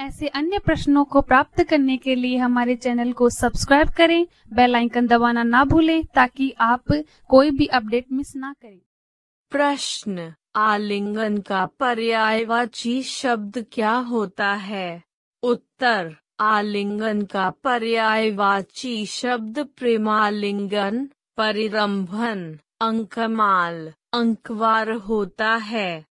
ऐसे अन्य प्रश्नों को प्राप्त करने के लिए हमारे चैनल को सब्सक्राइब करें बेल आइकन दबाना ना भूलें ताकि आप कोई भी अपडेट मिस ना करें प्रश्न आलिंगन का पर्यायवाची शब्द क्या होता है उत्तर आलिंगन का पर्यायवाची शब्द प्रेमालिंगन परिरंभन अंकमाल अंकवार होता है